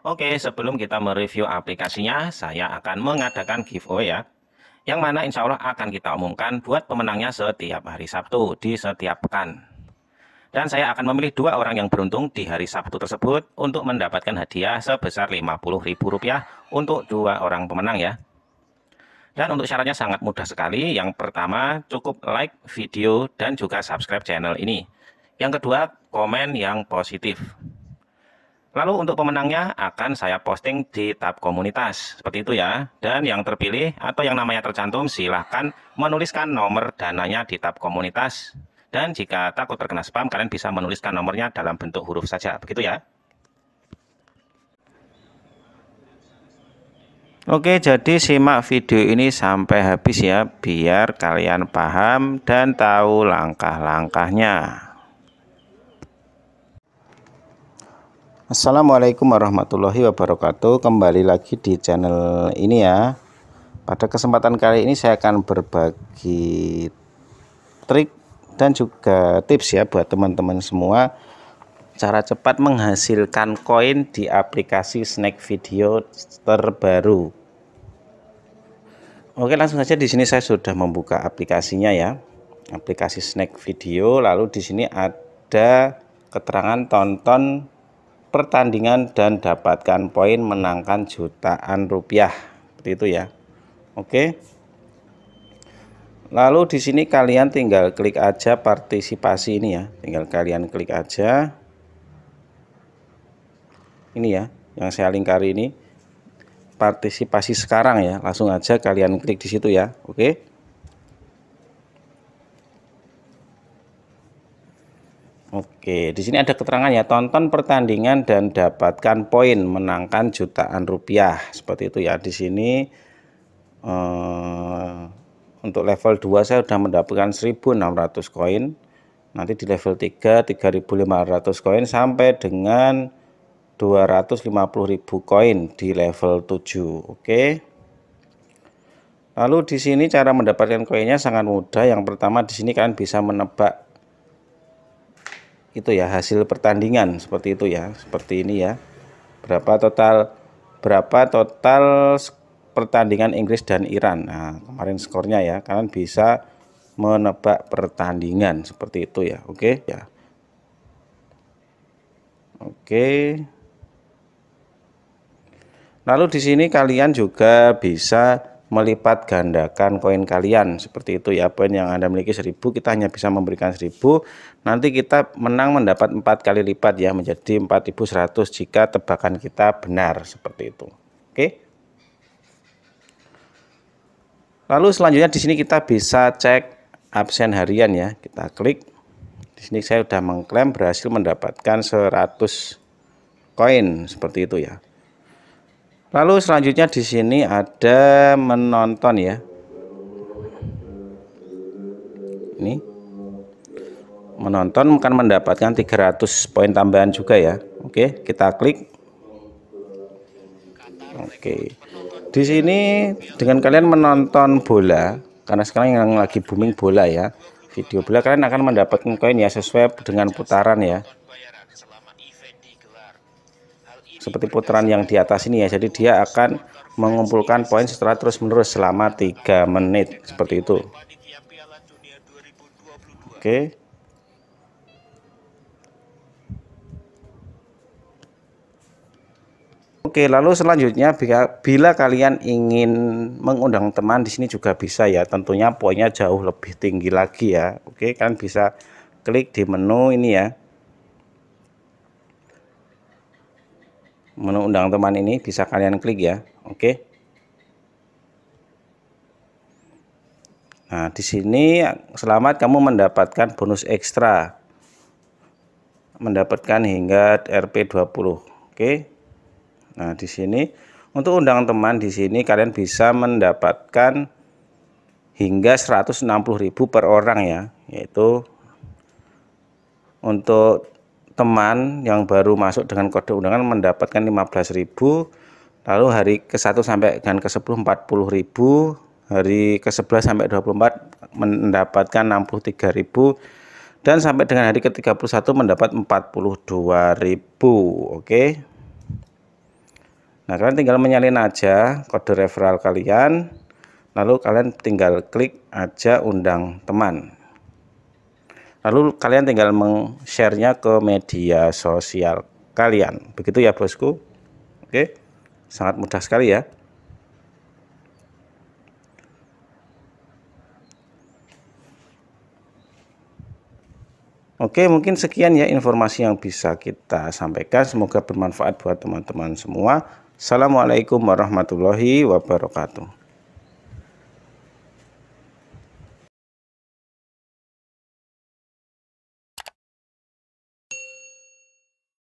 Oke, sebelum kita mereview aplikasinya, saya akan mengadakan giveaway ya. Yang mana insya Allah akan kita umumkan buat pemenangnya setiap hari Sabtu di setiap pekan. Dan saya akan memilih dua orang yang beruntung di hari Sabtu tersebut untuk mendapatkan hadiah sebesar Rp50.000 untuk dua orang pemenang ya. Dan untuk syaratnya sangat mudah sekali. Yang pertama, cukup like video dan juga subscribe channel ini. Yang kedua, komen yang positif. Lalu untuk pemenangnya akan saya posting di tab komunitas, seperti itu ya. Dan yang terpilih atau yang namanya tercantum silahkan menuliskan nomor dananya di tab komunitas. Dan jika takut terkena spam, kalian bisa menuliskan nomornya dalam bentuk huruf saja, begitu ya. Oke, jadi simak video ini sampai habis ya, biar kalian paham dan tahu langkah-langkahnya. Assalamualaikum warahmatullahi wabarakatuh kembali lagi di channel ini ya pada kesempatan kali ini saya akan berbagi trik dan juga tips ya buat teman-teman semua cara cepat menghasilkan koin di aplikasi snack video terbaru Oke langsung saja di sini saya sudah membuka aplikasinya ya aplikasi snack video lalu di sini ada keterangan tonton pertandingan dan dapatkan poin menangkan jutaan rupiah seperti itu ya oke lalu di sini kalian tinggal klik aja partisipasi ini ya tinggal kalian klik aja ini ya yang saya lingkari ini partisipasi sekarang ya langsung aja kalian klik di situ ya oke Oke, di sini ada keterangannya. tonton pertandingan dan dapatkan poin, menangkan jutaan rupiah. Seperti itu ya. Di sini eh, untuk level 2 saya sudah mendapatkan 1600 koin. Nanti di level 3 3500 koin sampai dengan 250.000 koin di level 7. Oke. Lalu di sini cara mendapatkan koinnya sangat mudah. Yang pertama di sini kalian bisa menebak itu ya hasil pertandingan seperti itu ya seperti ini ya berapa total berapa total pertandingan Inggris dan Iran nah kemarin skornya ya kalian bisa menebak pertandingan seperti itu ya oke ya oke lalu di sini kalian juga bisa melipat gandakan koin kalian seperti itu ya poin yang anda miliki 1000 kita hanya bisa memberikan seribu. nanti kita menang mendapat empat kali lipat ya menjadi 4100 jika tebakan kita benar seperti itu oke lalu selanjutnya di sini kita bisa cek absen harian ya kita klik di sini saya sudah mengklaim berhasil mendapatkan 100 koin seperti itu ya Lalu selanjutnya di sini ada menonton ya. Ini menonton akan mendapatkan 300 poin tambahan juga ya. Oke, kita klik. Oke. Di sini dengan kalian menonton bola karena sekarang yang lagi booming bola ya. Video bola kalian akan mendapatkan koin ya sesuai dengan putaran ya seperti putaran yang di atas ini ya jadi dia akan mengumpulkan poin setelah terus-menerus selama tiga menit seperti itu oke Oke, lalu selanjutnya bila, bila kalian ingin mengundang teman di sini juga bisa ya. Tentunya poinnya jauh lebih tinggi lagi ya. Oke, kan bisa klik di menu ini ya. menu undang teman ini bisa kalian klik ya oke nah di sini selamat kamu mendapatkan bonus ekstra mendapatkan hingga RP20 oke nah di sini untuk undang teman di sini kalian bisa mendapatkan hingga 160.000 per orang ya yaitu untuk teman yang baru masuk dengan kode undangan mendapatkan 15.000 lalu hari ke-1 sampai dengan ke-10 40.000 hari ke-11 sampai 24 mendapatkan 63.000 dan sampai dengan hari ke-31 mendapat 42.000 oke nah kalian tinggal menyalin aja kode referral kalian lalu kalian tinggal klik aja undang teman lalu kalian tinggal meng-share-nya ke media sosial kalian begitu ya bosku oke sangat mudah sekali ya Oke, mungkin sekian ya informasi yang bisa kita sampaikan. Semoga bermanfaat buat teman-teman semua. Assalamualaikum warahmatullahi wabarakatuh.